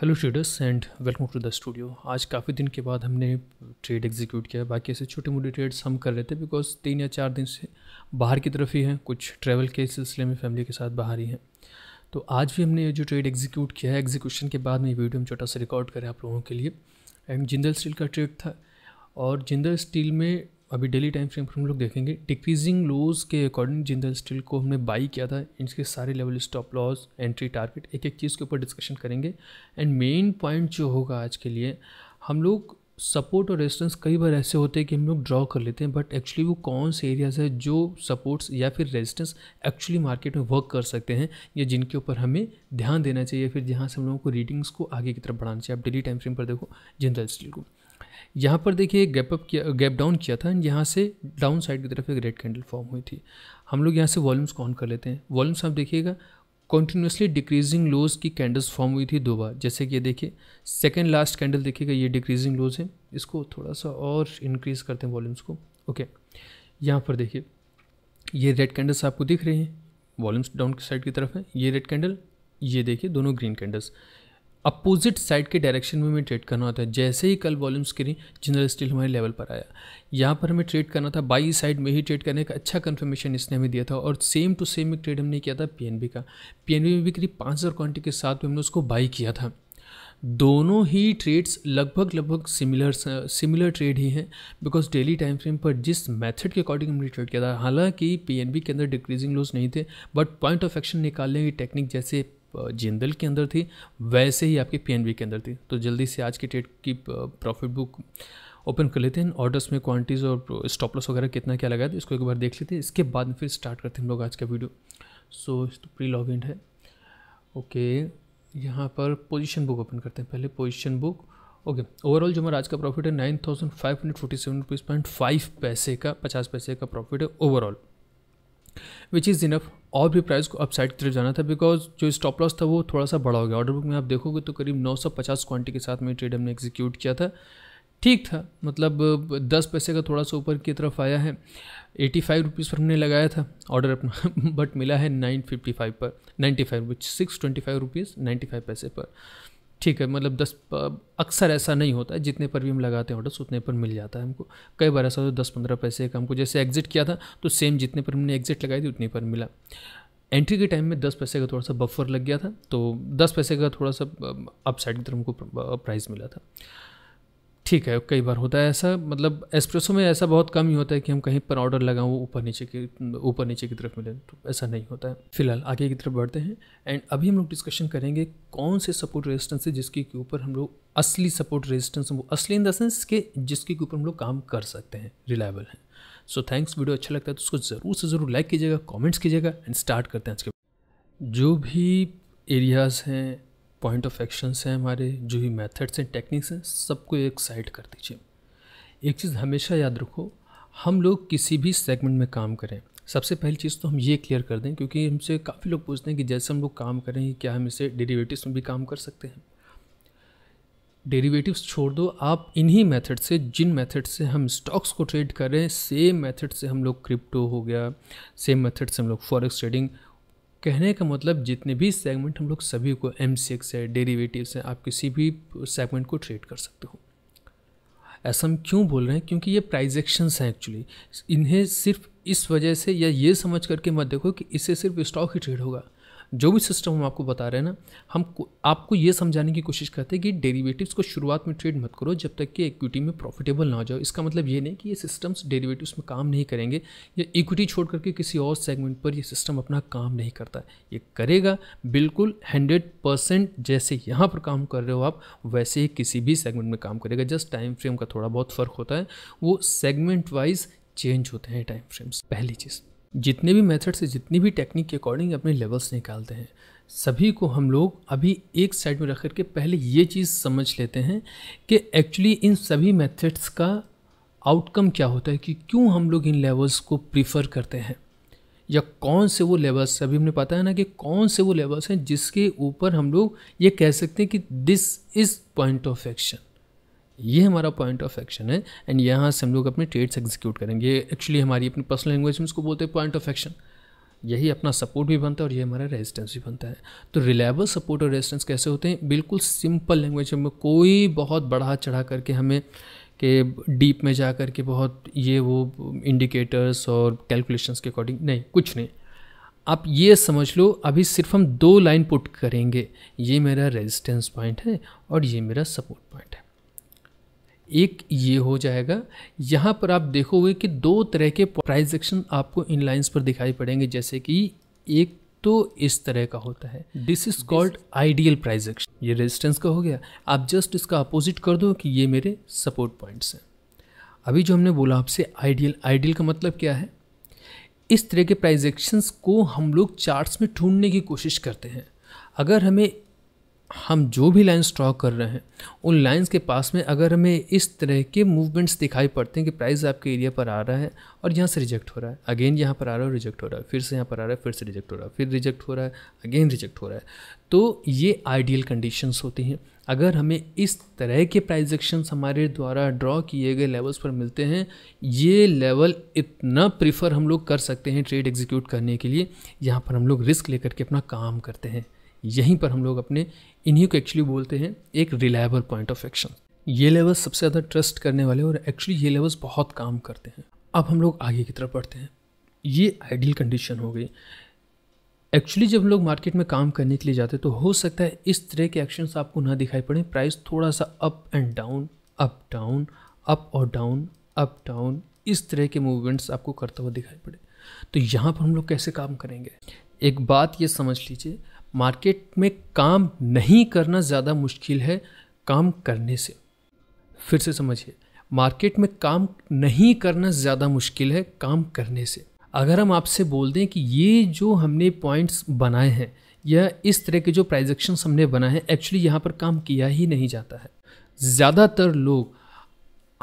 hello traders and welcome to the studio आज काफ़ी दिन के बाद हमने ट्रेड एग्जीक्यूट किया बाकी ऐसे छोटे मोटे ट्रेड्स हम कर रहे थे बिकॉज तीन या चार दिन से बाहर की तरफ ही हैं कुछ ट्रैवल के सिलसिले में फैमिली के साथ बाहर ही हैं तो आज भी हमने जो ट्रेड एग्जीक्यूट किया है एग्जीक्यूशन के बाद में वीडियो हम छोटा सा रिकॉर्ड करें आप लोगों के लिए एंड जिंदल स्टील का ट्रेड था और जिंदल स्टील में अभी डेली टाइम फ्रेम पर हम लोग देखेंगे डिक्रीजिंग लोज के अकॉर्डिंग जिंदल स्टील को हमने बाई किया था इसके सारे level stop loss entry target एक एक चीज़ के ऊपर डिस्कशन करेंगे एंड मेन पॉइंट जो होगा आज के लिए हम लोग सपोर्ट और रेजिस्टेंस कई बार ऐसे होते हैं कि हम लोग ड्रॉ कर लेते हैं बट एक्चुअली वो कौन से एरियाज़ है जो सपोर्ट्स या फिर रेजिस्टेंस एक्चुअली मार्केट में वर्क कर सकते हैं या जिनके ऊपर हमें ध्यान देना चाहिए फिर जहाँ से हम लोगों को रीडिंग्स को आगे की तरफ बढ़ाना चाहिए आप डेली टाइम फ्रेम पर देखो जिंदल स्टील को यहाँ पर देखिए गैप अप किया गैप डाउन किया था एंड यहाँ से डाउन साइड की तरफ एक रेड कैंडल फॉर्म हुई थी हम लोग यहाँ से वॉल्यूम्स कॉन कर लेते हैं वॉल्यूम्स आप देखिएगा कॉन्टीन्यूसली डिक्रीजिंग लोज की कैंडल्स फॉर्म हुई थी दो बार जैसे कि ये देखिए सेकेंड लास्ट कैंडल देखिएगा ये डिक्रीजिंग लोज है इसको थोड़ा सा और इंक्रीज़ करते हैं वॉल्यूम्स को ओके यहाँ पर देखिए ये रेड कैंडल्स आपको दिख रही हैं वॉल्यूम्स डाउन साइड की तरफ है ये रेड कैंडल ये देखिए दोनों ग्रीन कैंडल्स अपोजिट साइड के डायरेक्शन में हमें ट्रेड करना होता है जैसे ही कल वॉल्यूम्स गिरी जनरल स्टील हमारे लेवल पर आया यहाँ पर हमें ट्रेड करना था बाई साइड में ही ट्रेड करने का अच्छा कन्फर्मेशन इसने हमें दिया था और सेम टू सेम एक ट्रेड हमने किया था पी का पी में भी करीब पाँच हज़ार क्वान्टी के साथ में हमने उसको बाई किया था दोनों ही ट्रेड्स लगभग लगभग सिमिलर सिमिलर ट्रेड ही हैं बिकॉज डेली टाइम फ्रेम पर जिस मेथड के अकॉर्डिंग हमने ट्रेड किया था हालांकि पीएनबी के अंदर डिक्रीजिंग लॉस नहीं थे बट पॉइंट ऑफ एक्शन निकालने की टेक्निक जैसे जिंदल के अंदर थी वैसे ही आपके पी के अंदर थी तो जल्दी से आज की डेट की प्रॉफिट बुक ओपन कर लेते हैं ऑर्डर्स में क्वांटिटीज़ और स्टॉप लॉस वगैरह कितना क्या लगा था तो इसको एक बार देख लेते हैं इसके बाद फिर स्टार्ट करते हैं हम लोग आज का वीडियो सो तो प्री लॉग इन है ओके यहाँ पर पोजीशन बुक ओपन करते हैं पहले पोजीशन बुक ओके ओवरऑल जो हमारा आज का प्रॉफिट है nine thousand five hundred forty seven rupees point five पैसे का पचास पैसे का प्रॉफिट है ओवरऑल विच इज़ इनफ और भी प्राइस को अपसाइड की तरफ जाना था बिकॉज जो स्टॉप लॉस था वो थोड़ा सा बड़ा हो गया ऑर्डर बुक में आप देखोगे तो करीब 950 क्वांटिटी के साथ में ट्रेड हमने एग्जीक्यूट किया था ठीक था मतलब दस पैसे का थोड़ा सा ऊपर की तरफ आया है एटी फाइव रुपीज़ पर हमने लगाया था ऑर्डर अपना बट मिला है नाइन फिफ्टी फाइव पर ninety five six twenty five rupees ninety five पैसे पर ठीक है मतलब दस अक्सर ऐसा नहीं होता है जितने पर भी हम लगाते हैं ऑर्डर्स उतने पर मिल जाता है हमको कई बार ऐसा होता है दस पंद्रह पैसे का हमको जैसे एग्जिट किया था तो सेम जितने पर हमने एग्जिट लगाई थी उतने पर मिला एंट्री के टाइम में दस पैसे का थोड़ा सा बफर लग गया था तो दस पैसे का थोड़ा सा अपसाइड की तरफ हमको प्राइस मिला था ठीक है कई बार होता है ऐसा मतलब एस्प्रेसो में ऐसा बहुत कम ही होता है कि हम कहीं पर ऑर्डर लगाऊँ ऊपर नीचे की ऊपर नीचे की तरफ मिले तो ऐसा नहीं होता है फिलहाल आगे की तरफ बढ़ते हैं एंड अभी हम लोग डिस्कशन करेंगे कौन से सपोर्ट रेजिस्टेंस है जिसके के ऊपर हम लोग असली सपोर्ट रेजिस्टेंस वो असली इन द सेंस के जिसके के ऊपर हम लोग काम कर सकते हैं रिलायबल हैं सो थैंक्स वीडियो अच्छा लगता है तो उसको ज़रूर से ज़रूर लाइक कीजिएगा कॉमेंट्स कीजिएगा एंड स्टार्ट करते हैं आज के जो भी एरियाज़ हैं पॉइंट ऑफ एक्शंस हैं हमारे जो भी मेथड्स हैं टेक्निक्स हैं सबको एक साइड कर दीजिए एक चीज़ हमेशा याद रखो हम लोग किसी भी सेगमेंट में काम करें सबसे पहली चीज़ तो हम ये क्लियर कर दें क्योंकि हमसे काफ़ी लोग पूछते हैं कि जैसे हम लोग काम करें क्या हम इसे डेरिवेटिव्स में भी काम कर सकते हैं डेरिवेटिव्स छोड़ दो आप इन्हीं मेथड से जिन मेथड से हम स्टॉक्स को ट्रेड कर रहे हैं सेम मेथड से हम लोग क्रिप्टो हो गया सेम मेथड से हम लोग फॉरेक्स ट्रेडिंग कहने का मतलब जितने भी सेगमेंट हम लोग सभी को एम सी एक्स है डेरीवेटिव हैं आप किसी भी सेगमेंट को ट्रेड कर सकते हो ऐसा हम क्यों बोल रहे हैं क्योंकि ये प्राइजेक्शन हैं एक्चुअली इन्हें सिर्फ इस वजह से या ये समझ करके मत देखो कि इससे सिर्फ स्टॉक ही ट्रेड होगा जो भी सिस्टम हम आपको बता रहे हैं ना हम आपको ये समझाने की कोशिश करते हैं कि डेरिवेटिव्स को शुरुआत में ट्रेड मत करो जब तक कि इक्विटी में प्रॉफिटेबल ना हो जाओ इसका मतलब ये नहीं कि ये सिस्टम्स डेरिवेटिव्स में काम नहीं करेंगे या इक्विटी छोड़ करके किसी और सेगमेंट पर ये सिस्टम अपना काम नहीं करता ये करेगा बिल्कुल हंड्रेड परसेंट जैसे यहाँ पर काम कर रहे हो आप वैसे ही किसी भी सेगमेंट में काम करेगा जस्ट टाइम फ्रेम का थोड़ा बहुत फ़र्क होता है वो सेगमेंट वाइज चेंज होते हैं टाइम फ्रेम्स पहली चीज़ जितने भी मेथड से जितनी भी टेक्निक के अकॉर्डिंग अपने लेवल्स निकालते हैं सभी को हम लोग अभी एक साइड में रख करके के पहले ये चीज़ समझ लेते हैं कि एक्चुअली इन सभी मेथड्स का आउटकम क्या होता है कि क्यों हम लोग इन लेवल्स को प्रीफर करते हैं या कौन से वो लेवल्स अभी हमने पता है ना कि कौन से वो लेवल्स हैं जिसके ऊपर हम लोग ये कह सकते हैं कि this is point of action ये हमारा पॉइंट ऑफ एक्शन है एंड यहाँ से हम लोग अपने ट्रेड्स एग्जीक्यूट करेंगे ये एक्चुअली हमारी अपनी पर्सनल लैंग्वेज में इसको बोलते हैं पॉइंट ऑफ एक्शन यही अपना सपोर्ट भी बनता है और ये हमारा रेजिस्टेंस भी बनता है तो रिलायबल सपोर्ट और रेजिस्टेंस कैसे होते हैं बिल्कुल सिंपल लैंग्वेज में कोई बहुत बढ़ा चढ़ा करके हमें के डीप में जा कर के बहुत ये वो इंडिकेटर्स और कैलकुलेशंस के अकॉर्डिंग नहीं कुछ नहीं आप ये समझ लो अभी सिर्फ हम दो लाइन पुट करेंगे ये मेरा रेजिस्टेंस पॉइंट है और ये मेरा सपोर्ट पॉइंट है एक ये हो जाएगा यहाँ पर आप देखोगे कि दो तरह के प्राइस एक्शन आपको इन लाइन्स पर दिखाई पड़ेंगे जैसे कि एक तो इस तरह का होता है this is called ideal price action ये रेजिस्टेंस का हो गया आप जस्ट इसका अपोजिट कर दो कि ये मेरे सपोर्ट पॉइंट्स हैं अभी जो हमने बोला आपसे आइडियल आइडियल का मतलब क्या है इस तरह के प्राइजेक्शंस को हम लोग चार्ट्स में ढूंढने की कोशिश करते हैं अगर हमें हम जो भी लाइन्स ड्रॉ कर रहे हैं उन लाइन्स के पास में अगर हमें इस तरह के मूवमेंट्स दिखाई पड़ते हैं कि प्राइस आपके एरिया पर आ रहा है और यहाँ से रिजेक्ट हो रहा है अगेन यहाँ पर आ रहा है रिजेक्ट हो रहा है फिर से यहाँ पर आ रहा है फिर से रिजेक्ट हो रहा है फिर रिजेक्ट हो रहा है अगेन रिजेक्ट हो रहा है तो ये आइडियल कंडीशंस होती हैं अगर हमें इस तरह के प्राइस हमारे द्वारा ड्रॉ किए गए लेवल्स पर मिलते हैं ये लेवल इतना प्रीफर हम लोग कर सकते हैं ट्रेड एग्जीक्यूट करने के लिए यहाँ पर हम लोग रिस्क लेकर के अपना काम करते हैं यहीं पर हम लोग अपने इन्हीं को एक्चुअली बोलते हैं एक रिलायबल पॉइंट ऑफ एक्शन ये लेवल्स सबसे ज़्यादा ट्रस्ट करने वाले और एक्चुअली ये लेवल्स बहुत काम करते हैं अब हम लोग आगे की तरफ बढ़ते हैं ये आइडियल कंडीशन हो गई एक्चुअली जब लोग मार्केट में काम करने के लिए जाते तो हो सकता है इस तरह के एक्शंस आपको ना दिखाई पड़े प्राइस थोड़ा सा up and down up down up और डाउन अप डाउन इस तरह के मूवमेंट्स आपको करता हुआ दिखाई पड़े तो यहाँ पर हम लोग कैसे काम करेंगे एक बात ये समझ लीजिए मार्केट में काम नहीं करना ज़्यादा मुश्किल है काम करने से फिर से समझिए मार्केट में काम नहीं करना ज़्यादा मुश्किल है काम करने से अगर हम आपसे बोल दें कि ये जो हमने पॉइंट्स बनाए हैं या इस तरह के जो प्राइजेक्शन हमने बनाए हैं एक्चुअली यहाँ पर काम किया ही नहीं जाता है ज़्यादातर लोग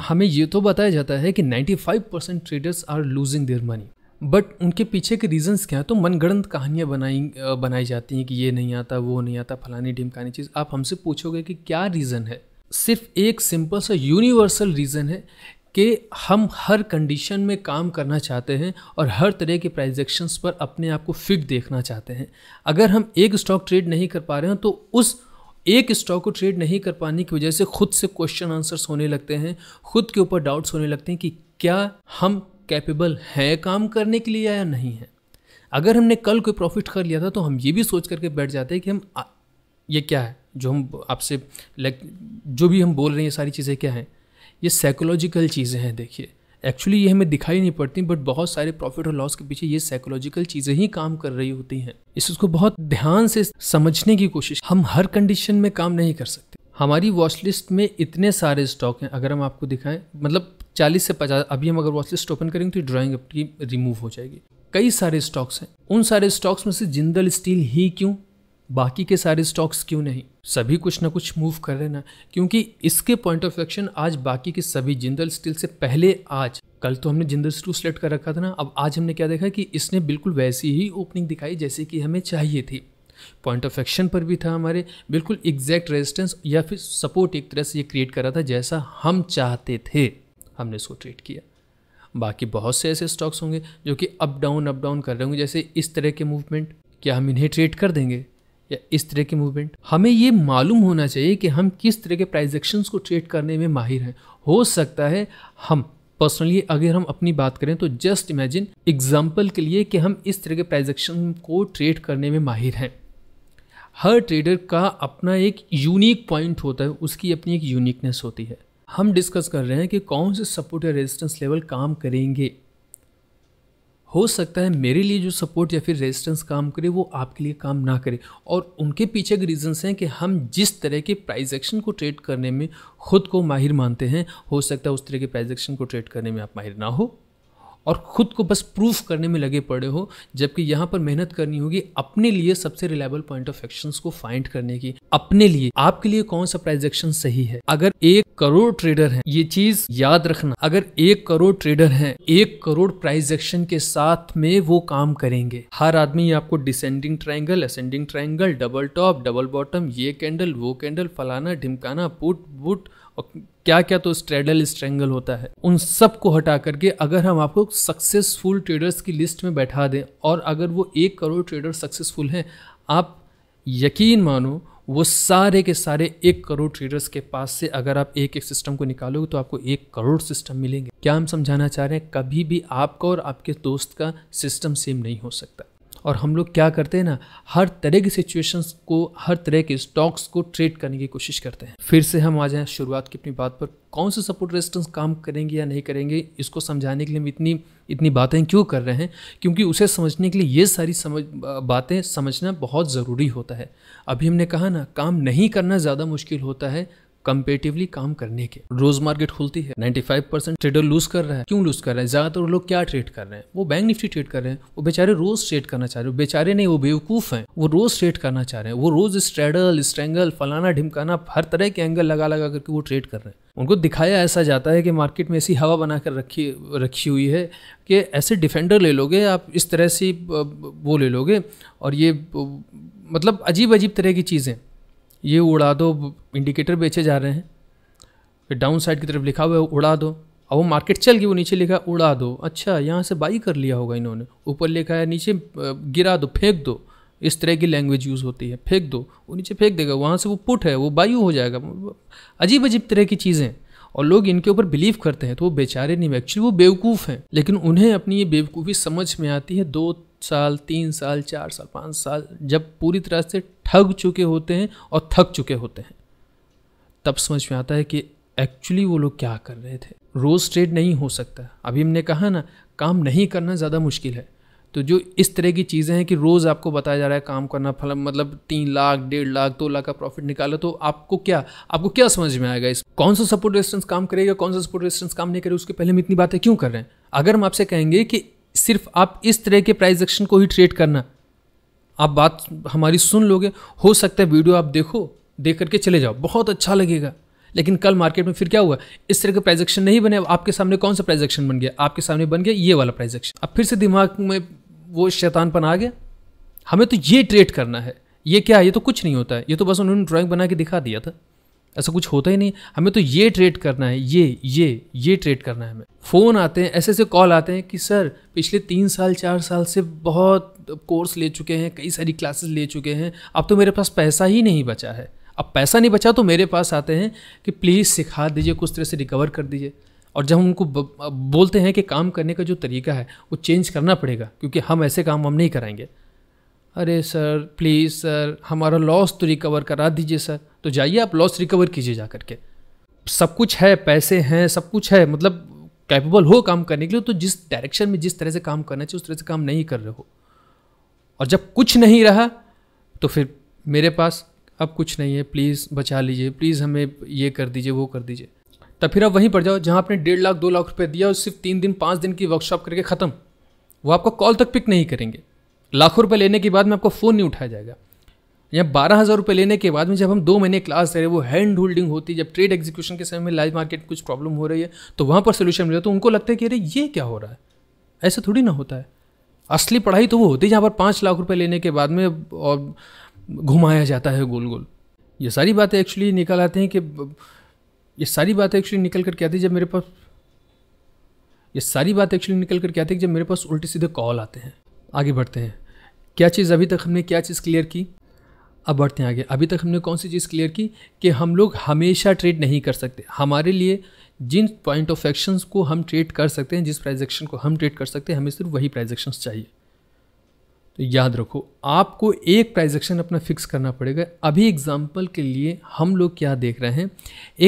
हमें ये तो बताया जाता है कि 95 percent traders are losing their money but उनके पीछे के रीजंस क्या है तो मनगढ़ंत कहानियाँ बनाई बनाई जाती हैं कि ये नहीं आता वो नहीं आता फलानी ढिमकानी चीज़ आप हमसे पूछोगे कि क्या रीज़न है सिर्फ एक सिंपल सा यूनिवर्सल रीज़न है कि हम हर कंडीशन में काम करना चाहते हैं और हर तरह के प्राइजेक्शंस पर अपने आप को फिट देखना चाहते हैं अगर हम एक स्टॉक ट्रेड नहीं कर पा रहे हैं तो उस एक स्टॉक को ट्रेड नहीं कर पाने की वजह से खुद से क्वेश्चन आंसर्स होने लगते हैं खुद के ऊपर डाउट्स होने लगते हैं कि क्या हम कैपेबल है काम करने के लिए या नहीं है अगर हमने कल कोई प्रॉफिट कर लिया था तो हम ये भी सोच करके बैठ जाते हैं कि हम ये क्या है जो हम आपसे लाइक जो भी हम बोल रहे हैं ये सारी चीज़ें क्या हैं ये साइकोलॉजिकल चीज़ें हैं देखिए एक्चुअली ये हमें दिखाई नहीं पड़ती बट बहुत सारे प्रॉफिट और लॉस के पीछे ये साइकोलॉजिकल चीज़ें ही काम कर रही होती हैं इस उसको बहुत ध्यान से समझने की कोशिश हम हर कंडीशन में काम नहीं कर सकते हमारी वॉच लिस्ट में इतने सारे स्टॉक हैं अगर हम आपको दिखाएं मतलब चालीस से पचास अभी हम अगर वॉच लिस्ट ओपन करेंगे तो ड्राइंग आपकी रिमूव हो जाएगी कई सारे स्टॉक्स हैं उन सारे स्टॉक्स में से जिंदल स्टील ही क्यों बाकी के सारे स्टॉक्स क्यों नहीं सभी कुछ ना कुछ मूव कर रहे ना क्योंकि इसके पॉइंट ऑफ एक्शन आज बाकी के सभी जिंदल स्टील से पहले आज कल तो हमने जिंदल स्टील सेलेक्ट कर रखा था ना अब आज हमने क्या देखा कि इसने बिल्कुल वैसी ही ओपनिंग दिखाई जैसे कि हमें चाहिए थी पॉइंट ऑफ एक्शन पर भी था हमारे बिल्कुल एग्जैक्ट रेजिस्टेंस या फिर सपोर्ट एक तरह से ये क्रिएट कर रहा था जैसा हम चाहते थे हमने इसको ट्रेड किया बाकी बहुत से ऐसे स्टॉक्स होंगे जो कि अप डाउन अप डाउन कर रहे होंगे जैसे इस तरह के मूवमेंट क्या हम इन्हें ट्रेड कर देंगे या इस तरह के मूवमेंट हमें ये मालूम होना चाहिए कि हम किस तरह के प्राइजेक्शन को ट्रेड करने में माहिर हैं हो सकता है हम पर्सनली अगर हम अपनी बात करें तो जस्ट इमेजिन एग्जाम्पल के लिए कि हम इस तरह के प्राइजेक्शन को ट्रेड करने में माहिर हैं हर ट्रेडर का अपना एक यूनिक पॉइंट होता है उसकी अपनी एक यूनिकनेस होती है हम डिस्कस कर रहे हैं कि कौन से सपोर्ट या रेजिस्टेंस लेवल काम करेंगे हो सकता है मेरे लिए जो सपोर्ट या फिर रेजिस्टेंस काम करे वो आपके लिए काम ना करे और उनके पीछे के रीजंस हैं कि हम जिस तरह के प्राइस एक्शन को ट्रेड करने में खुद को माहिर मानते हैं हो सकता है उस तरह के प्राइस एक्शन को ट्रेड करने में आप माहिर ना हो और ख़ुद को बस प्रूफ करने में लगे पड़े हो जबकि यहाँ पर मेहनत करनी होगी अपने लिए सबसे रिलायबल पॉइंट ऑफ एक्शन को फाइंड करने की अपने लिए आपके लिए कौन सा प्राइस एक्शन सही है अगर एक करोड़ ट्रेडर है ये चीज याद रखना अगर एक करोड़ ट्रेडर है एक करोड़ प्राइस एक्शन के साथ में वो काम करेंगे हर आदमी आपको descending triangle ascending triangle double top double bottom ये कैंडल वो कैंडल फलाना ढिमकाना पुट बुट क्या क्या तो स्ट्रेडल स्ट्रेंगल होता है उन सब को हटा करके अगर हम आपको सक्सेसफुल ट्रेडर्स की लिस्ट में बैठा दें और अगर वो एक करोड़ ट्रेडर सक्सेसफुल हैं आप यकीन मानो वो सारे के सारे एक करोड़ ट्रेडर्स के पास से अगर आप एक एक सिस्टम को निकालोगे तो आपको एक करोड़ सिस्टम मिलेंगे क्या हम समझाना चाह रहे हैं कभी भी आपका और आपके दोस्त का सिस्टम सेम नहीं हो सकता और हम लोग क्या करते हैं ना हर तरह की सिचुएशंस को हर तरह के स्टॉक्स को ट्रेड करने की कोशिश करते हैं फिर से हम आ जाएँ शुरुआत की अपनी बात पर कौन से सपोर्ट रेजिस्टेंस काम करेंगे या नहीं करेंगे इसको समझाने के लिए हम इतनी इतनी बातें क्यों कर रहे हैं क्योंकि उसे समझने के लिए ये सारी समझ बातें समझना बहुत ज़रूरी होता है अभी हमने कहा ना काम नहीं करना ज़्यादा मुश्किल होता है कंपेटिवली काम करने के रोज मार्केट खुलती है 95 परसेंट ट्रेडर लूज कर रहा है क्यों लूज कर रहा है ज्यादातर लोग क्या ट्रेड कर रहे हैं वो बैंक निफ्टी ट्रेड कर रहे हैं वो बेचारे रोज ट्रेड करना चाह रहे हैं बेचारे नहीं वो बेवकूफ हैं वो रोज ट्रेड करना चाह रहे हैं वो रोज स्ट्रेडल स्ट्रेंगल फलाना ढिमकाना हर तरह के एंगल लगा लगा करके वो ट्रेड कर रहे हैं उनको दिखाया ऐसा जाता है कि मार्केट में ऐसी हवा बनाकर रखी रखी हुई है कि ऐसे डिफेंडर ले लोगे आप इस तरह से वो ले लोगे और ये मतलब अजीब अजीब तरह की चीज़ें ये उड़ा दो इंडिकेटर बेचे जा रहे हैं फिर डाउन साइड की तरफ लिखा हुआ है उड़ा दो अब वो मार्केट चल गई वो नीचे लिखा उड़ा दो अच्छा यहाँ से बाई कर लिया होगा इन्होंने ऊपर लिखा है नीचे गिरा दो फेंक दो इस तरह की लैंग्वेज यूज़ होती है फेंक दो वो नीचे फेंक देगा वहाँ से वो पुट है वो बायू हो जाएगा अजीब अजीब तरह की चीज़ें और लोग इनके ऊपर बिलीव करते हैं तो वो बेचारे नहीं एक्चुअली वो बेवकूफ़ हैं लेकिन उन्हें अपनी ये बेवकूफ़ी समझ में आती है दो साल तीन साल चार साल पाँच साल जब पूरी तरह से ठग चुके होते हैं और थक चुके होते हैं तब समझ में आता है कि एक्चुअली वो लोग क्या कर रहे थे रोज़ ट्रेड नहीं हो सकता अभी हमने कहा ना काम नहीं करना ज़्यादा मुश्किल है तो जो इस तरह की चीज़ें हैं कि रोज़ आपको बताया जा रहा है काम करना फल मतलब तीन लाख डेढ़ लाख दो लाख का प्रॉफिट निकालो तो आपको क्या आपको क्या समझ में आएगा इस कौन सा सपोर्ट रेजिस्टेंस काम करेगा कौन सा सपोर्ट रेजिस्टेंस काम नहीं करेगा उसके पहले हम इतनी बातें क्यों कर रहे हैं अगर हम आपसे कहेंगे कि सिर्फ आप इस तरह के प्राइज एक्शन को ही ट्रेड करना आप बात हमारी सुन लोगे हो सकता है वीडियो आप देखो देख करके चले जाओ बहुत अच्छा लगेगा लेकिन कल मार्केट में फिर क्या हुआ इस तरह का प्राइजेक्शन नहीं बने आपके सामने कौन सा प्राइजेक्शन बन गया आपके सामने बन गया ये वाला प्राइजेक्शन अब फिर से दिमाग में वो शैतानपन आ गया हमें तो ये ट्रेट करना है ये क्या है ये तो कुछ नहीं होता है ये तो बस उन्होंने ड्राइंग बना के दिखा दिया था ऐसा कुछ होता ही नहीं हमें तो ये ट्रेड करना है ये ये ये ट्रेड करना है हमें फ़ोन आते हैं ऐसे ऐसे कॉल आते हैं कि सर पिछले तीन साल चार साल से बहुत कोर्स ले चुके हैं कई सारी क्लासेस ले चुके हैं अब तो मेरे पास पैसा ही नहीं बचा है अब पैसा नहीं बचा तो मेरे पास आते हैं कि प्लीज़ सिखा दीजिए कुछ तरह से रिकवर कर दीजिए और जब उनको बोलते हैं कि काम करने का जो तरीका है वो चेंज करना पड़ेगा क्योंकि हम ऐसे काम हम नहीं कराएंगे अरे सर प्लीज़ सर हमारा लॉस तो रिकवर करा दीजिए सर तो जाइए आप लॉस रिकवर कीजिए जा करके सब कुछ है पैसे हैं सब कुछ है मतलब कैपेबल हो काम करने के लिए तो जिस डायरेक्शन में जिस तरह से काम करना चाहिए उस तरह से काम नहीं कर रहे हो और जब कुछ नहीं रहा तो फिर मेरे पास अब कुछ नहीं है प्लीज़ बचा लीजिए प्लीज़ हमें ये कर दीजिए वो कर दीजिए तब फिर आप वहीं पर जाओ जहाँ आपने डेढ़ लाख दो लाख रुपये दिया और सिर्फ तीन दिन पाँच दिन की वर्कशॉप करके ख़त्म वो आपको कॉल तक पिक नहीं करेंगे लाखों रुपये लेने के बाद में आपको फ़ोन नहीं उठाया जाएगा या बारह हज़ार रुपये लेने के बाद में जब हम दो महीने क्लास दे रहे वो हैंड होल्डिंग होती है जब ट्रेड एग्जीक्यूशन के समय में लाइव मार्केट कुछ प्रॉब्लम हो रही है तो वहाँ पर सोल्यूशन जाए तो उनको लगता है कि अरे ये क्या हो रहा है ऐसा थोड़ी ना होता है असली पढ़ाई तो वो होती है जहाँ पर पाँच लाख रुपये लेने के बाद में और घुमाया जाता है गोल गोल ये सारी बातें एक्चुअली निकल आते हैं कि ये सारी बातें एक्चुअली निकल कर क्या थी जब मेरे पास ये सारी बात एक्चुअली निकल कर क्या थी जब मेरे पास उल्टे सीधे कॉल आते हैं आगे बढ़ते हैं क्या चीज़ अभी तक हमने क्या चीज़ क्लियर की अब बढ़ते हैं आगे अभी तक हमने कौन सी चीज़ क्लियर की कि हम लोग हमेशा ट्रेड नहीं कर सकते हमारे लिए जिन पॉइंट ऑफ एक्शंस को हम ट्रेड कर सकते हैं जिस प्राइजेक्शन को हम ट्रेड कर सकते हैं हमें सिर्फ वही प्राइजेक्शन चाहिए तो याद रखो आपको एक प्राइस एक्शन अपना फिक्स करना पड़ेगा अभी एग्जाम्पल के लिए हम लोग क्या देख रहे हैं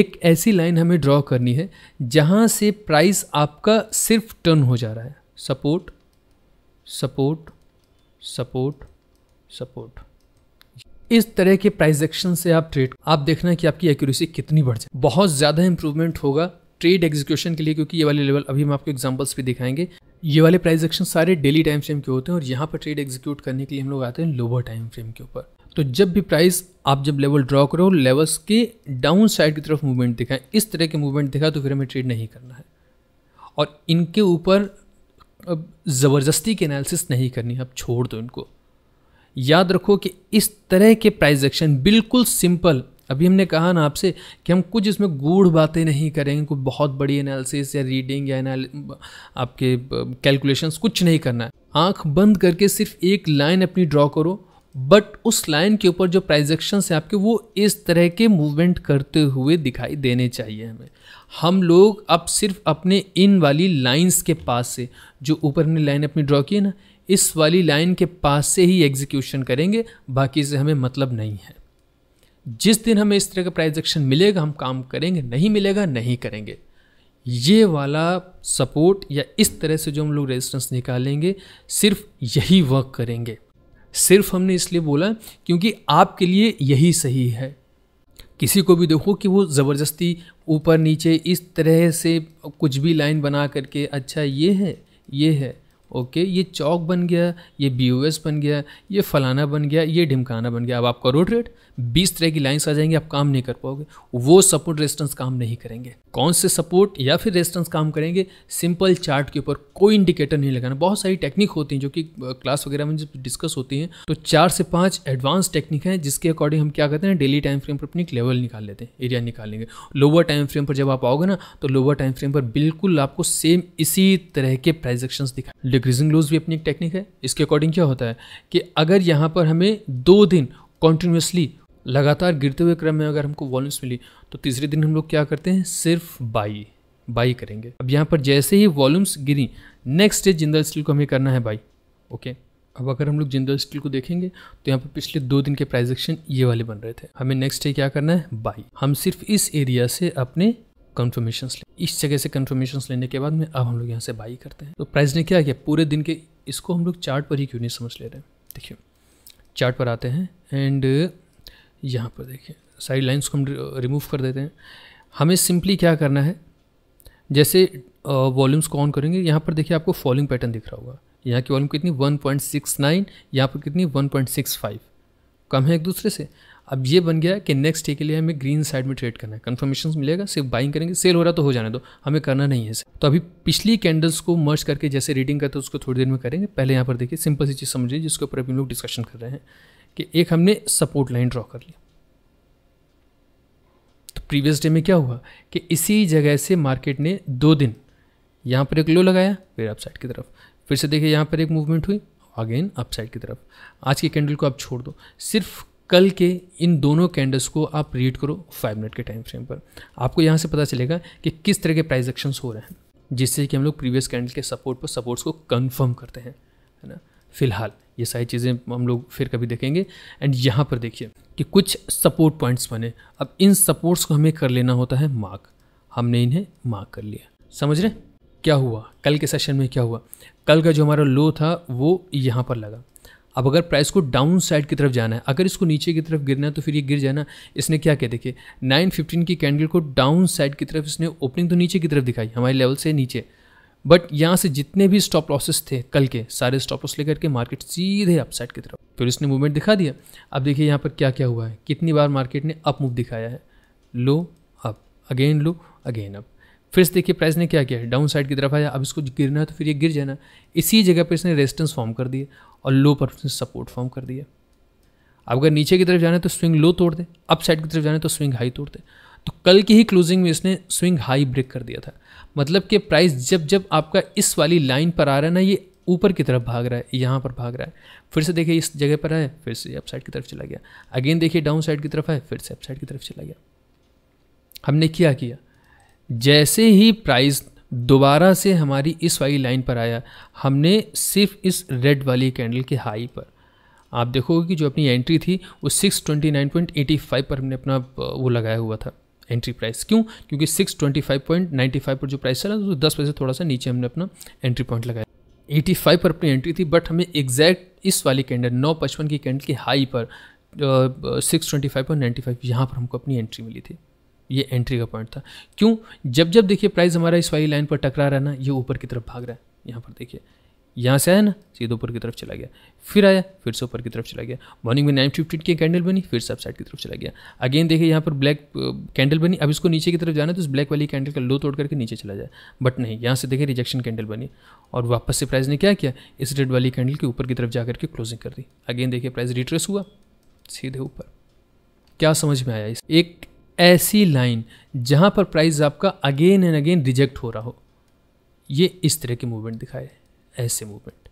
एक ऐसी लाइन हमें ड्रॉ करनी है जहां से प्राइस आपका सिर्फ टर्न हो जा रहा है सपोर्ट सपोर्ट सपोर्ट सपोर्ट इस तरह के प्राइस एक्शन से आप ट्रेड आप देखना कि आपकी एक्यूरेसी कितनी बढ़ जाए बहुत ज़्यादा इंप्रूवमेंट होगा ट्रेड एग्जीक्यूशन के लिए क्योंकि ये वाले लेवल अभी हम आपको एग्जांपल्स भी दिखाएंगे ये वाले प्राइस एक्शन सारे डेली टाइम फ्रेम के होते हैं और यहाँ पर ट्रेड एग्जीक्यूट करने के लिए हम लोग आते हैं लोअर टाइम फ्रेम के ऊपर तो जब भी प्राइस आप जब लेवल ड्रॉ करो लेवल्स के डाउन साइड की तरफ मूवमेंट दिखाएं इस तरह के मूवमेंट दिखा तो फिर हमें ट्रेड नहीं करना है और इनके ऊपर ज़बरदस्ती की एनालिसिस नहीं करनी अब छोड़ दो इनको याद रखो कि इस तरह के प्राइस एक्शन बिल्कुल सिंपल अभी हमने कहा ना आपसे कि हम कुछ इसमें गूढ़ बातें नहीं करेंगे कोई बहुत बड़ी एनालिसिस या रीडिंग या आपके कैलकुलेशंस कुछ नहीं करना है आँख बंद करके सिर्फ एक लाइन अपनी ड्रॉ करो बट उस लाइन के ऊपर जो प्राइजेक्शन हैं आपके वो इस तरह के मूवमेंट करते हुए दिखाई देने चाहिए हमें हम लोग अब सिर्फ अपने इन वाली लाइंस के पास से जो ऊपर हमने लाइन अपनी ड्रॉ की है ना इस वाली लाइन के पास से ही एग्जीक्यूशन करेंगे बाकी से हमें मतलब नहीं है जिस दिन हमें इस तरह का प्राइस एक्शन मिलेगा हम काम करेंगे नहीं मिलेगा नहीं करेंगे ये वाला सपोर्ट या इस तरह से जो हम लोग रेजिस्टेंस निकालेंगे सिर्फ यही वर्क करेंगे सिर्फ हमने इसलिए बोला क्योंकि आपके लिए यही सही है किसी को भी देखो कि वो ज़बरदस्ती ऊपर नीचे इस तरह से कुछ भी लाइन बना करके अच्छा ये है ये है ओके ये चौक बन गया ये बी बन गया ये फलाना बन गया ये ढिमकाना बन गया अब आपका रोड रेट बीस तरह की लाइन्स आ जाएंगी आप काम नहीं कर पाओगे वो सपोर्ट रेजिस्टेंस काम नहीं करेंगे कौन से सपोर्ट या फिर रेजिस्टेंस काम करेंगे सिंपल चार्ट के ऊपर कोई इंडिकेटर नहीं लगाना बहुत सारी टेक्निक होती हैं जो कि क्लास वगैरह में जब डिस्कस होती हैं तो चार से पाँच एडवांस टेक्निक हैं जिसके अकॉर्डिंग हम क्या करते हैं डेली टाइम फ्रेम पर अपनी एक लेवल निकाल लेते हैं एरिया निकाल लेंगे लोअर टाइम फ्रेम पर जब आप आओगे ना तो लोअर टाइम फ्रेम पर बिल्कुल आपको सेम इसी तरह के प्राइजेक्शन दिखाई डिक्रीजिंग लूज भी अपनी एक टेक्निक है इसके अकॉर्डिंग क्या होता है कि अगर यहाँ पर हमें दो दिन कॉन्टिन्यूसली लगातार गिरते हुए क्रम में अगर हमको वॉल्यूम्स मिली तो तीसरे दिन हम लोग क्या करते हैं सिर्फ बाई बाई करेंगे अब यहाँ पर जैसे ही वॉल्यूम्स गिरी नेक्स्ट डे जिंदल स्टील को हमें करना है बाई ओके अब अगर हम लोग जिंदल स्टील को देखेंगे तो यहाँ पर पिछले दो दिन के प्राइजेक्शन ये वाले बन रहे थे हमें नेक्स्ट डे क्या करना है बाई हम सिर्फ इस एरिया से अपने कन्फर्मेशन इस जगह से कन्फर्मेशन लेने के बाद में अब हम लोग यहाँ से बाई करते हैं तो प्राइस ने क्या किया पूरे दिन के इसको हम लोग चार्ट पर ही क्यों नहीं समझ ले रहे हैं देखिए चार्ट पर आते हैं एंड यहाँ पर देखिए साइड लाइन्स को हम रिमूव कर देते हैं हमें सिंपली क्या करना है जैसे वॉल्यूम्स को ऑन करेंगे यहाँ पर देखिए आपको फॉलिंग पैटर्न दिख रहा होगा यहाँ की वॉल्यूम कितनी 1.69 यहाँ पर कितनी 1.65 कम है एक दूसरे से अब ये बन गया कि नेक्स्ट डे के लिए हमें ग्रीन साइड में ट्रेड करना है कन्फर्मेशन मिलेगा सिर्फ बाइंग करेंगे सेल हो रहा तो हो जाने दो हमें करना नहीं है तो अभी पिछली कैंडल्स को मर्ज करके जैसे रीडिंग करते उसको थोड़ी देर में करेंगे पहले यहाँ पर देखिए सिंपल सी चीज़ समझिए जिसके ऊपर अभी लोग डिस्कशन कर रहे हैं कि एक हमने सपोर्ट लाइन ड्रॉ कर लिया तो प्रीवियस डे में क्या हुआ कि इसी जगह से मार्केट ने दो दिन यहाँ पर एक लो लगाया फिर अपसाइड की तरफ फिर से देखिए यहाँ पर एक मूवमेंट हुई अगेन अपसाइड की तरफ आज की कैंडल को आप छोड़ दो सिर्फ कल के इन दोनों कैंडल्स को आप रीड करो फाइव मिनट के टाइम फ्रेम पर आपको यहाँ से पता चलेगा कि किस तरह के प्राइस एक्शंस हो रहे हैं जिससे कि हम लोग प्रीवियस कैंडल के सपोर्ट पर सपोर्ट्स को कंफर्म करते हैं है ना फिलहाल ये सारी चीज़ें हम लोग फिर कभी देखेंगे एंड यहाँ पर देखिए कि कुछ सपोर्ट पॉइंट्स बने अब इन सपोर्ट्स को हमें कर लेना होता है मार्क हमने इन्हें मार्क कर लिया समझ रहे क्या हुआ कल के सेशन में क्या हुआ कल का जो हमारा लो था वो यहाँ पर लगा अब अगर प्राइस को डाउन साइड की तरफ जाना है अगर इसको नीचे की तरफ गिरना है तो फिर ये गिर जाना इसने क्या किया देखिए नाइन फिफ्टीन की कैंडल को डाउन साइड की तरफ इसने ओपनिंग तो नीचे की तरफ दिखाई हमारे लेवल से नीचे बट यहाँ से जितने भी स्टॉप लॉसेस थे कल के सारे स्टॉप लॉस लेकर के मार्केट सीधे अपसाइड की तरफ फिर इसने मूवमेंट दिखा दिया अब देखिए यहाँ पर क्या क्या हुआ है कितनी बार मार्केट ने अप मूव दिखाया है low up again low again up फिर से देखिए प्राइस ने क्या किया डाउन साइड की तरफ आया अब इसको गिरना है तो फिर ये गिर जाना इसी जगह पर इसने रेजिस्टेंस फॉर्म कर दिया और लो पर उसने सपोर्ट फॉर्म कर दिया अब अगर नीचे की तरफ जाना है तो स्विंग लो तोड़ दें अप साइड की तरफ जाना है तो स्विंग हाई तोड़ दें तो कल की ही क्लोजिंग में इसने स्विंग हाई ब्रेक कर दिया था मतलब कि प्राइस जब जब आपका इस वाली लाइन पर आ रहा है ना ये ऊपर की तरफ भाग रहा है यहाँ पर भाग रहा है फिर से देखिए इस जगह पर आए फिर से अप साइड की तरफ चला गया अगेन देखिए डाउन साइड की तरफ आए फिर से अप साइड की तरफ चला गया हमने क्या किया जैसे ही प्राइस दोबारा से हमारी इस वाली लाइन पर आया हमने सिर्फ इस रेड वाली कैंडल के हाई पर आप देखोगे कि जो अपनी एंट्री थी वो 629.85 पर हमने अपना वो लगाया हुआ था एंट्री प्राइस क्यों क्योंकि 625.95 पर जो प्राइस चला तो दस बजे थोड़ा सा नीचे हमने अपना एंट्री पॉइंट लगाया 85 पर अपनी एंट्री थी बट हमें एग्जैक्ट इस वाली कैंडल नौ पचपन की कैंडल के हाई पर six twenty five point ninety five यहाँ पर हमको अपनी एंट्री मिली थी ये एंट्री का पॉइंट था क्यों जब जब देखिए प्राइस हमारा इस वाली लाइन पर टकरा रहा है ना ये ऊपर की तरफ भाग रहा है यहाँ पर देखिए यहाँ से आया ना सीधे ऊपर की तरफ चला गया फिर आया फिर से ऊपर की तरफ चला गया मॉर्निंग में नाइन फिफ्टीन की कैंडल बनी फिर से अपसाइड की तरफ चला गया अगेन देखिए यहाँ पर ब्लैक कैंडल बनी अब इसको नीचे की तरफ जाना है तो इस ब्लैक वाली कैंडल का लो तोड़ करके नीचे चला जाए बट नहीं यहाँ से देखिए रिजेक्शन कैंडल बनी और वापस से प्राइस ने क्या किया इस रेड वाली कैंडल के ऊपर की तरफ जा करके क्लोजिंग कर दी अगेन देखिए प्राइस रिट्रेस हुआ सीधे ऊपर क्या समझ में आया इस एक ऐसी लाइन जहाँ पर प्राइस आपका अगेन एंड अगेन रिजेक्ट हो रहा हो ये इस तरह के मूवमेंट दिखाए ऐसे मूवमेंट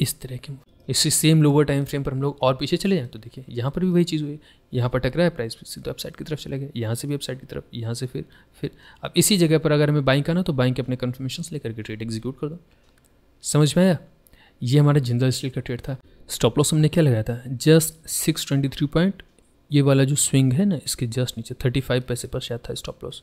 इस तरह के इसी सेम लोअर टाइम फ्रेम पर हम लोग और पीछे चले जाएँ तो देखिए यहाँ पर भी वही चीज़ हुई यहाँ पर टकरा है प्राइस सीधा अपसाइड की तरफ चले गए यहाँ से भी अपसाइड की तरफ यहाँ से फिर फिर अब इसी जगह पर अगर हमें बाइक आना तो बाइक के अपने कन्फर्मेशन लेकर के ट्रेड एग्जीक्यूट कर दो समझ में आया ये हमारा जिंदा स्टील का ट्रेड था स्टॉप लॉस हमने क्या लगाया था just six twenty three point ये वाला जो स्विंग है ना इसके जस्ट नीचे थर्टी फाइव पैसे पर शायद था स्टॉप लॉस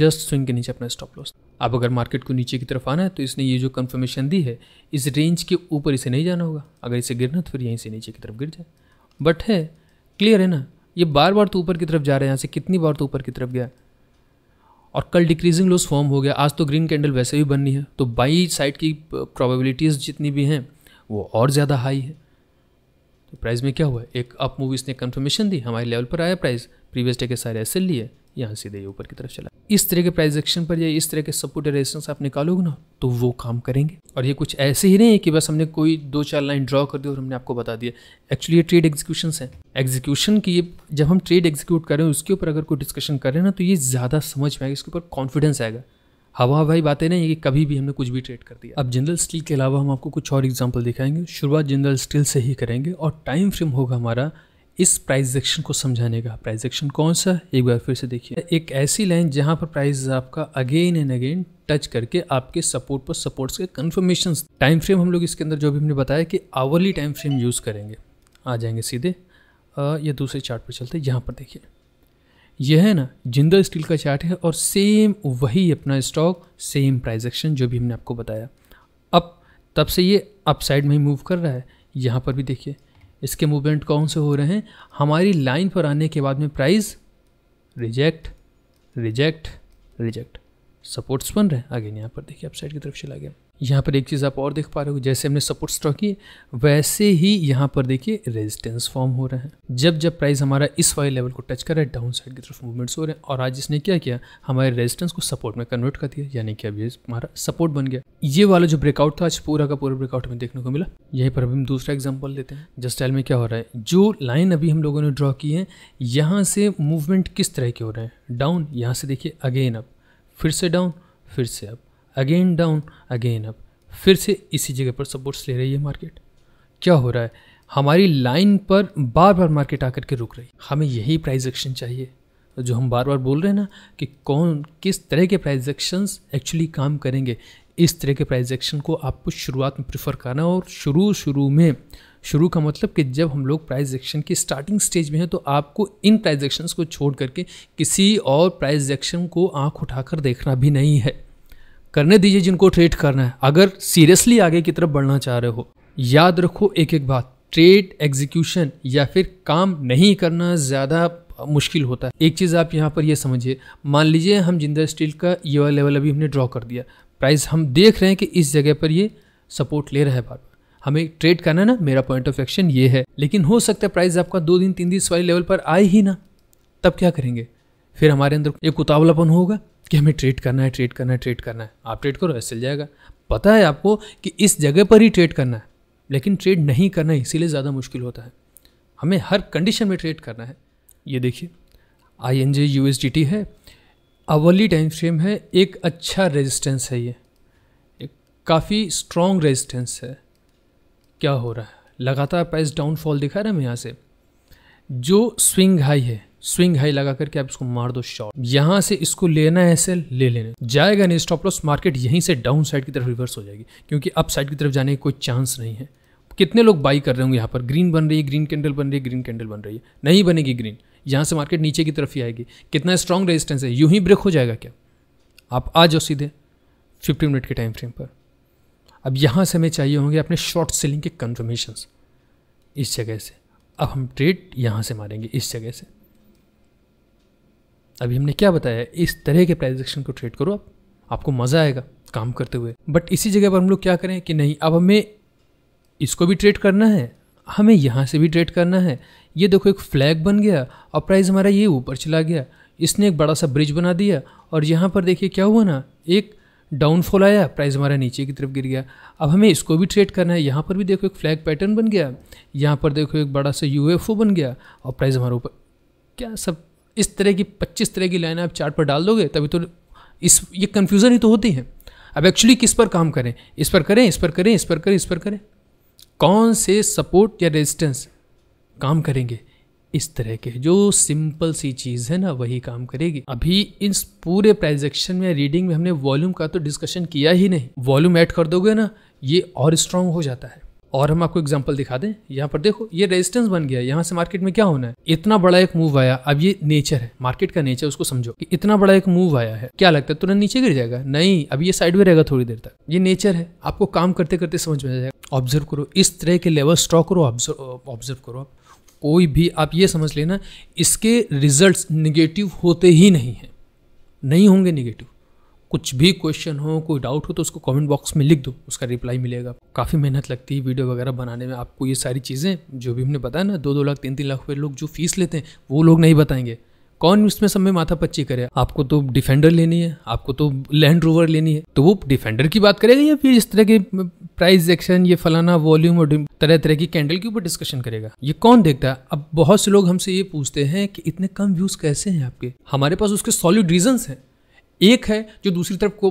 जस्ट स्विंग के नीचे अपना स्टॉप लॉस आप अगर मार्केट को नीचे की तरफ आना है तो इसने ये जो कन्फर्मेशन दी है इस रेंज के ऊपर इसे नहीं जाना होगा अगर इसे गिरना तो फिर यहीं से नीचे की तरफ गिर जाए बट है क्लियर है ना ये बार बार तो ऊपर की तरफ जा रहा है यहाँ से कितनी बार तो ऊपर की तरफ गया और कल डिक्रीजिंग लॉस फॉर्म हो गया आज तो ग्रीन कैंडल वैसे भी बननी है तो बाई साइड की प्रोबेबिलिटीज़ जितनी भी हैं वो और ज़्यादा हाई है तो प्राइस में क्या हुआ एक अप मूव इसने कंफर्मेशन दी हमारे लेवल पर आया प्राइस प्रीवियस डे के सारे ऐसे लिए यहाँ सीधे ये ऊपर की तरफ चला इस तरह के प्राइस एक्शन पर या इस तरह के सपोर्ट रेजिस्टेंस आप निकालोगे ना तो वो काम करेंगे और ये कुछ ऐसे ही नहीं है कि बस हमने कोई दो चार लाइन ड्रॉ कर दी और हमने आपको बता दिया एक्चुअली ये ट्रेड एग्जीक्यूशन है एग्जीक्यूशन की जब हम ट्रेड एग्जीक्यूट करें उसके ऊपर अगर कोई डिस्कशन करें ना तो ये ज़्यादा समझ में आएगा इसके ऊपर कॉन्फिडेंस आएगा हवा हवाई बातें नहीं है कि कभी भी हमने कुछ भी ट्रेड कर दिया अब जनरल स्टील के अलावा हम आपको कुछ और एग्जाम्पल दिखाएंगे शुरुआत जनरल स्टील से ही करेंगे और टाइम फ्रेम होगा हमारा इस प्राइस एक्शन को समझाने का प्राइस एक्शन कौन सा एक बार फिर से देखिए एक ऐसी लाइन जहाँ पर प्राइस आपका अगेन एंड अगेन टच करके आपके सपोर्ट पर सपोर्ट्स के कन्फर्मेशन टाइम फ्रेम हम लोग इसके अंदर जो भी हमने बताया कि आवरली टाइम फ्रेम यूज़ करेंगे आ जाएंगे सीधे आ, दूसरे चार्ट पर चलते हैं यहाँ पर देखिए यह है ना जिंदा स्टील का चार्ट है और सेम वही अपना स्टॉक सेम प्राइस एक्शन जो भी हमने आपको बताया अब तब से ये अपसाइड में ही मूव कर रहा है यहाँ पर भी देखिए इसके मूवमेंट कौन से हो रहे हैं हमारी लाइन पर आने के बाद में price reject reject reject supports बन रहे हैं आगे यहाँ पर देखिए अपसाइड की तरफ चला गया यहाँ पर एक चीज़ आप और देख पा रहे हो जैसे हमने सपोर्ट स्ट्रॉक की वैसे ही यहाँ पर देखिए रेजिस्टेंस फॉर्म हो रहा है जब जब प्राइस हमारा इस वाले लेवल को टच कर रहा है डाउन साइड की तरफ मूवमेंट्स हो रहे हैं और आज इसने क्या किया हमारे रेजिस्टेंस को सपोर्ट में कन्वर्ट कर दिया यानी कि अभी हमारा सपोर्ट बन गया ये वाला जो ब्रेकआउट था आज पूरा का पूरा ब्रेकआउट हमें देखने को मिला यहीं पर अभी हम दूसरा एग्जाम्पल देते हैं जस्टाइल में क्या हो रहा है जो लाइन अभी हम लोगों ने ड्रॉ की है यहाँ से मूवमेंट किस तरह के हो रहे हैं डाउन यहाँ से देखिए अगेन अप फिर से डाउन फिर से up again down again up फिर से इसी जगह पर सपोर्ट्स ले रही है मार्केट क्या हो रहा है हमारी लाइन पर बार बार मार्केट आकर के रुक रही हमें यही प्राइस एक्शन चाहिए जो हम बार बार बोल रहे हैं ना कि कौन किस तरह के प्राइस एक्शंस एक्चुअली काम करेंगे इस तरह के प्राइस एक्शन को आपको शुरुआत में प्रेफर करना और शुरू शुरू में शुरू का मतलब कि जब हम लोग प्राइस एक्शन की स्टार्टिंग स्टेज में हैं तो आपको इन प्राइस एक्शंस को छोड़ करके किसी और प्राइस एक्शन को आंख उठाकर देखना भी नहीं है करने दीजिए जिनको ट्रेड करना है अगर सीरियसली आगे की तरफ बढ़ना चाह रहे हो याद रखो एक एक बात ट्रेड एग्जीक्यूशन या फिर काम नहीं करना ज़्यादा मुश्किल होता है एक चीज़ आप यहाँ पर यह समझिए मान लीजिए हम जिंदा स्टील का ये लेवल अभी हमने ड्रॉ कर दिया प्राइस हम देख रहे हैं कि इस जगह पर ये सपोर्ट ले रहा है बार बार हमें ट्रेड करना ना मेरा पॉइंट ऑफ एक्शन ये है लेकिन हो सकता है प्राइस आपका दो दिन तीन दिन इस वाले लेवल पर आए ही ना तब क्या करेंगे फिर हमारे अंदर एक उतावलापन होगा कि हमें ट्रेड करना है ट्रेड करना है ट्रेड करना है आप ट्रेड करो ऐसे चल जाएगा पता है आपको कि इस जगह पर ही ट्रेड करना है लेकिन ट्रेड नहीं करना इसीलिए ज़्यादा मुश्किल होता है हमें हर कंडीशन में ट्रेड करना है ये देखिए I N J U S D T है अवली टाइम फ्रेम है एक अच्छा रेजिस्टेंस है ये एक काफ़ी स्ट्रॉन्ग रेजिस्टेंस है क्या हो रहा है लगातार प्राइस डाउनफॉल दिखा रहा है हम यहाँ से जो स्विंग हाई है स्विंग हाई लगा करके आप इसको मार दो शॉर्ट यहाँ से इसको लेना है ऐसे ले लेना जाएगा नहीं स्टॉप लॉस मार्केट यहीं से डाउन साइड की तरफ रिवर्स हो जाएगी क्योंकि अप साइड की तरफ जाने की कोई चांस नहीं है कितने लोग बाई कर रहे होंगे यहाँ पर ग्रीन बन रही है ग्रीन कैंडल बन रही है ग्रीन कैंडल बन रही है नहीं बनेगी ग्रीन यहाँ से मार्केट नीचे की तरफ ही आएगी कितना स्ट्रॉन्ग रेजिस्टेंस है यूं ही ब्रेक हो जाएगा क्या आप आ जाओ सीधे फिफ्टी मिनट के टाइम फ्रेम पर अब यहाँ से हमें चाहिए होंगे अपने शॉर्ट सेलिंग के कन्फर्मेशन इस जगह से अब हम ट्रेड यहाँ से मारेंगे इस जगह से अभी हमने क्या बताया इस तरह के प्राइस एक्शन को ट्रेड करो आप आपको मज़ा आएगा काम करते हुए बट इसी जगह पर हम लोग क्या करें कि नहीं अब हमें इसको भी ट्रेड करना है हमें यहाँ से भी ट्रेड करना है ये देखो एक फ्लैग बन गया और प्राइस हमारा ये ऊपर चला गया इसने एक बड़ा सा ब्रिज बना दिया और यहाँ पर देखिए क्या हुआ ना एक डाउनफॉल आया प्राइस हमारा नीचे की तरफ गिर गया अब हमें इसको भी ट्रेड करना है यहाँ पर भी देखो एक फ्लैग पैटर्न बन गया यहाँ पर देखो एक बड़ा सा यूएफओ बन गया और प्राइस हमारे ऊपर क्या सब इस तरह की पच्चीस तरह की लाइनें आप चार्ट पर डाल दोगे तभी तो इस ये कन्फ्यूज़न ही तो होती है अब एक्चुअली किस पर काम करें इस पर करें इस पर करें इस पर करें इस पर करें कौन से सपोर्ट या रेजिस्टेंस काम करेंगे इस तरह के जो सिंपल सी चीज़ है ना वही काम करेगी अभी इस पूरे प्राइजेक्शन में रीडिंग में हमने वॉल्यूम का तो डिस्कशन किया ही नहीं वॉल्यूम ऐड कर दोगे ना ये और स्ट्रांग हो जाता है और हम आपको एग्जाम्पल दिखा दें यहाँ पर देखो ये रेजिस्टेंस बन गया यहाँ से मार्केट में क्या होना है इतना बड़ा एक मूव आया अब ये नेचर है मार्केट का नेचर उसको समझो कि इतना बड़ा एक मूव आया है क्या लगता है तुरंत नीचे गिर जाएगा नहीं अब ये साइड में रहेगा थोड़ी देर तक ये नेचर है आपको काम करते करते समझ में आ जाएगा ऑब्जर्व करो इस तरह के लेवल स्टॉक करो ऑब्जर्व करो आप कोई भी आप ये समझ लेना इसके रिजल्ट निगेटिव होते ही नहीं है नहीं होंगे निगेटिव कुछ भी क्वेश्चन हो कोई डाउट हो तो उसको कमेंट बॉक्स में लिख दो उसका रिप्लाई मिलेगा काफ़ी मेहनत लगती है वीडियो वगैरह बनाने में आपको ये सारी चीज़ें जो भी हमने बताया ना दो दो लाख तीन तीन लाख रुपये लोग जो फीस लेते हैं वो लोग नहीं बताएंगे कौन इसमें सब में माथा पच्ची करे आपको तो डिफेंडर लेनी है आपको तो लैंड रोवर लेनी है तो वो डिफेंडर की बात करेगा या फिर इस तरह के प्राइस एक्शन ये फलाना वॉल्यूम और तरह तरह की कैंडल के ऊपर डिस्कशन करेगा ये कौन देखता है अब बहुत से लोग हमसे ये पूछते हैं कि इतने कम व्यूज कैसे हैं आपके हमारे पास उसके सॉलिड रीजन हैं एक है जो दूसरी तरफ को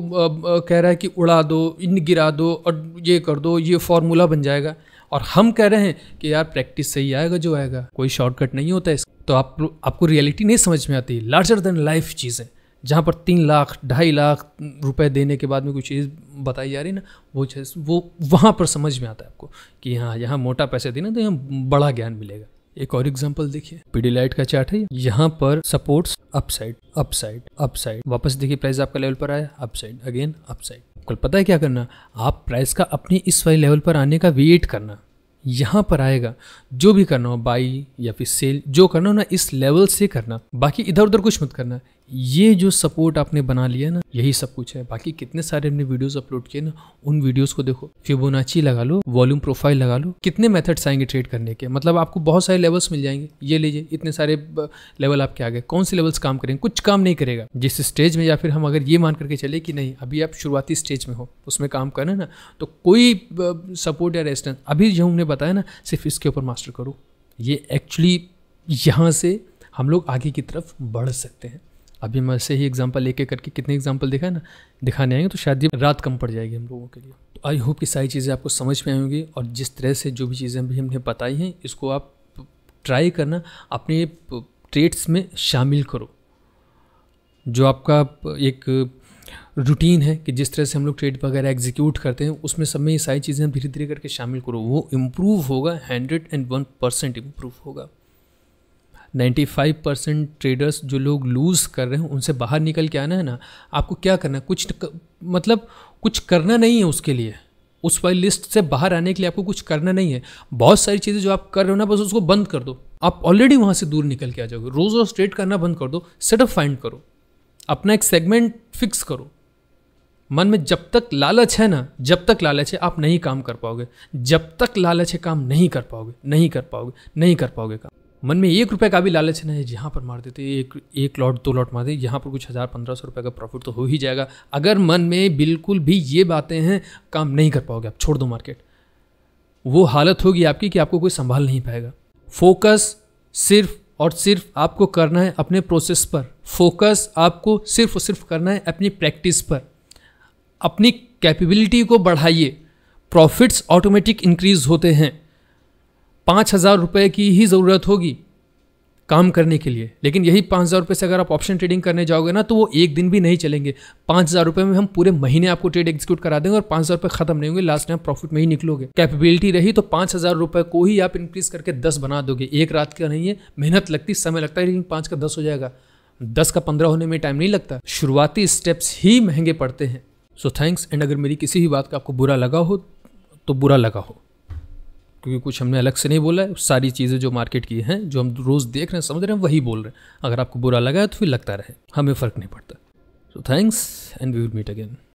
कह रहा है कि उड़ा दो इन गिरा दो और ये कर दो ये फार्मूला बन जाएगा और हम कह रहे हैं कि यार प्रैक्टिस से ही आएगा जो आएगा कोई शॉर्टकट नहीं होता इस तो आप आपको रियलिटी नहीं समझ में आती लार्जर देन लाइफ चीज़ें जहाँ पर तीन लाख ढाई लाख रुपए देने के बाद में कोई चीज़ बताई जा रही ना वो चीज़ वो वहाँ पर समझ में आता है आपको कि हाँ यहाँ मोटा पैसे देना तो यहाँ बड़ा ज्ञान मिलेगा एक और एग्जांपल देखिए पीडीलाइट का चार्ट है यहाँ पर सपोर्ट्स अपसाइड अपसाइड अपसाइड वापस देखिए प्राइस आपका लेवल पर आया अपसाइड अगेन अपसाइड कल पता है क्या करना आप प्राइस का अपने इस वाले लेवल पर आने का वेट करना यहाँ पर आएगा जो भी करना हो बाई या फिर सेल जो करना हो ना इस लेवल से करना बाकी इधर उधर कुछ मत करना ये जो सपोर्ट आपने बना लिया ना यही सब कुछ है बाकी कितने सारे हमने वीडियोस अपलोड किए ना उन वीडियोस को देखो फिबोनाची लगा लो वॉल्यूम प्रोफाइल लगा लो कितने मेथड्स आएंगे ट्रेड करने के मतलब आपको बहुत सारे लेवल्स मिल जाएंगे ये लीजिए इतने सारे लेवल आपके आ गए कौन से लेवल्स काम करेंगे कुछ काम नहीं करेगा जिस स्टेज में या फिर हम अगर ये मान करके चले कि नहीं अभी आप शुरुआती स्टेज में हो उसमें काम करना ना तो कोई सपोर्ट या रेजिस्टेंस अभी जो हमने बताया ना सिर्फ इसके ऊपर मास्टर करो ये एक्चुअली यहाँ से हम लोग आगे की तरफ बढ़ सकते हैं अभी मैं ऐसे ही एग्जाम्पल लेके करके कितने एग्जाम्पल दिखाए ना दिखाने आएंगे तो शायद ये रात कम पड़ जाएगी हम लोगों के लिए तो आई होप कि सारी चीज़ें आपको समझ में आएंगी और जिस तरह से जो भी चीज़ें भी हमने बताई हैं इसको आप ट्राई करना अपने ट्रेट्स में शामिल करो जो आपका एक रूटीन है कि जिस तरह से हम लोग ट्रेड वगैरह एग्जीक्यूट करते हैं उसमें सब में ये सारी चीज़ें धीरे धीरे करके शामिल करो वो इम्प्रूव होगा hundred and one percent improve होगा 95 परसेंट ट्रेडर्स जो लोग लूज़ कर रहे हैं उनसे बाहर निकल के आना है ना आपको क्या करना है कुछ मतलब कुछ करना नहीं है उसके लिए उस वाली लिस्ट से बाहर आने के लिए आपको कुछ करना नहीं है बहुत सारी चीज़ें जो आप कर रहे हो ना बस उसको बंद कर दो आप ऑलरेडी वहाँ से दूर निकल के आ जाओगे रोज़ रोज़ ट्रेड करना बंद कर दो सेटअप फाइंड करो अपना एक सेगमेंट फिक्स करो मन में जब तक लालच है ना जब तक लालच है आप नहीं काम कर पाओगे जब तक लालच है काम नहीं कर पाओगे नहीं कर पाओगे नहीं कर पाओगे काम मन में एक रुपए का भी लालच नहीं है जहाँ पर मार देते एक एक लॉट दो लॉट मार दे यहाँ पर कुछ हज़ार पंद्रह सौ रुपये का प्रॉफिट तो हो ही जाएगा अगर मन में बिल्कुल भी ये बातें हैं काम नहीं कर पाओगे आप छोड़ दो मार्केट वो हालत होगी आपकी कि आपको कोई संभाल नहीं पाएगा फोकस सिर्फ और सिर्फ आपको करना है अपने प्रोसेस पर फोकस आपको सिर्फ और सिर्फ करना है अपनी प्रैक्टिस पर अपनी कैपेबिलिटी को बढ़ाइए प्रॉफिट्स ऑटोमेटिक इंक्रीज होते हैं पाँच हज़ार रुपये की ही ज़रूरत होगी काम करने के लिए लेकिन यही पाँच हज़ार रुपये से अगर आप ऑप्शन ट्रेडिंग करने जाओगे ना तो वो एक दिन भी नहीं चलेंगे पाँच हज़ार रुपये में हम पूरे महीने आपको ट्रेड एग्जीक्यूट करा देंगे और पाँच हज़ार रुपये खत्म नहीं होंगे लास्ट टाइम प्रॉफिट में ही निकलोगे कैपेबिलिटी रही तो पाँच हज़ार रुपये को ही आप इंक्रीज करके दस बना दोगे एक रात का नहीं है मेहनत लगती समय लगता है लेकिन पाँच का दस हो जाएगा दस का पंद्रह होने में टाइम नहीं लगता शुरुआती स्टेप्स ही महंगे पड़ते हैं सो थैंक्स एंड अगर मेरी किसी भी बात का आपको बुरा लगा हो तो बुरा लगा हो क्योंकि कुछ हमने अलग से नहीं बोला है सारी चीज़ें जो मार्केट की हैं जो हम रोज़ देख रहे हैं समझ रहे हैं वही बोल रहे हैं अगर आपको बुरा लगा है तो फिर लगता रहे हमें फ़र्क नहीं पड़ता so thanks and we will meet again